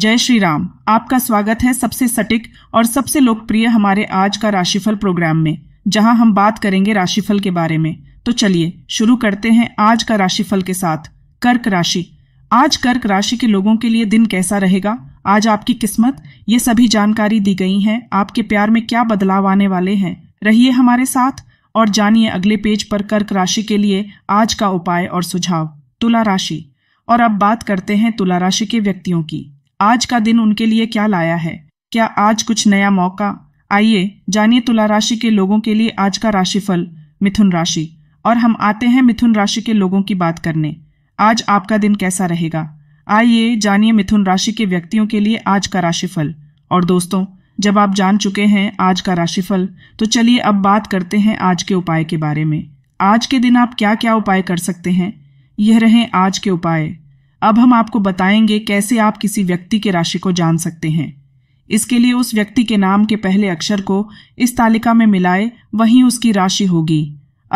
जय श्री राम आपका स्वागत है सबसे सटीक और सबसे लोकप्रिय हमारे आज का राशिफल प्रोग्राम में जहां हम बात करेंगे राशिफल के बारे में तो चलिए शुरू करते हैं आज का राशिफल के साथ कर्क राशि आज कर्क राशि के लोगों के लिए दिन कैसा रहेगा आज आपकी किस्मत ये सभी जानकारी दी गई है आपके प्यार में क्या बदलाव आने वाले हैं रहिए हमारे साथ और जानिए अगले पेज पर कर्क राशि के लिए आज का उपाय और सुझाव तुला राशि और अब बात करते हैं तुला राशि के व्यक्तियों की आज का दिन उनके लिए क्या लाया है क्या आज कुछ नया मौका आइए जानिए तुला राशि के लोगों के लिए आज का राशिफल मिथुन राशि और हम आते हैं मिथुन राशि के लोगों की बात करने आज आपका दिन कैसा रहेगा आइए जानिए मिथुन राशि के व्यक्तियों के लिए आज का राशिफल और दोस्तों जब आप जान चुके हैं आज का राशिफल तो चलिए अब बात करते हैं आज के उपाय के बारे में आज के दिन आप क्या क्या उपाय कर सकते हैं यह रहे आज के उपाय अब हम आपको बताएंगे कैसे आप किसी व्यक्ति के राशि को जान सकते हैं इसके लिए उस व्यक्ति के नाम के पहले अक्षर को इस तालिका में मिलाए वहीं उसकी राशि होगी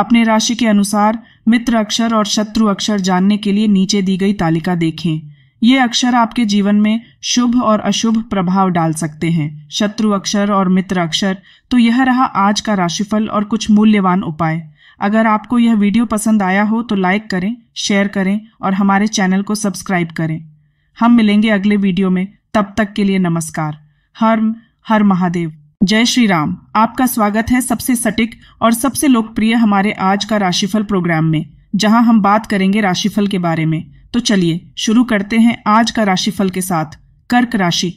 अपने राशि के अनुसार मित्र अक्षर और शत्रु अक्षर जानने के लिए नीचे दी गई तालिका देखें ये अक्षर आपके जीवन में शुभ और अशुभ प्रभाव डाल सकते हैं शत्रु अक्षर और मित्र अक्षर तो यह रहा आज का राशिफल और कुछ मूल्यवान उपाय अगर आपको यह वीडियो पसंद आया हो तो लाइक करें शेयर करें और हमारे चैनल को सब्सक्राइब करें हम मिलेंगे अगले वीडियो में तब तक के लिए नमस्कार हर हर महादेव जय श्री राम आपका स्वागत है सबसे सटीक और सबसे लोकप्रिय हमारे आज का राशिफल प्रोग्राम में जहां हम बात करेंगे राशिफल के बारे में तो चलिए शुरू करते हैं आज का राशिफल के साथ कर्क राशि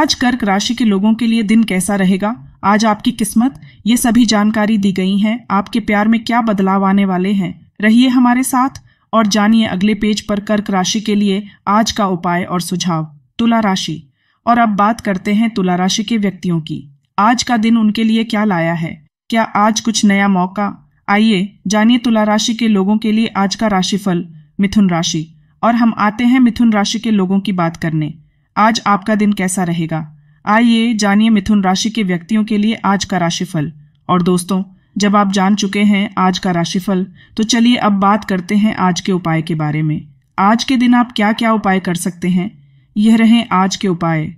आज कर्क राशि के लोगों के लिए दिन कैसा रहेगा आज आपकी किस्मत ये सभी जानकारी दी गई है आपके प्यार में क्या बदलाव आने वाले हैं रहिए हमारे साथ और जानिए अगले पेज पर कर्क राशि के लिए आज का उपाय और सुझाव तुला राशि और अब बात करते हैं तुला राशि के व्यक्तियों की आज का दिन उनके लिए क्या लाया है क्या आज कुछ नया मौका आइए जानिए तुला राशि के लोगों के लिए आज का राशिफल मिथुन राशि और हम आते हैं मिथुन राशि के लोगों की बात करने आज आपका दिन कैसा रहेगा आइए जानिए मिथुन राशि के व्यक्तियों के लिए आज का राशिफल और दोस्तों जब आप जान चुके हैं आज का राशिफल तो चलिए अब बात करते हैं आज के उपाय के बारे में आज के दिन आप क्या क्या उपाय कर सकते हैं यह रहे आज के उपाय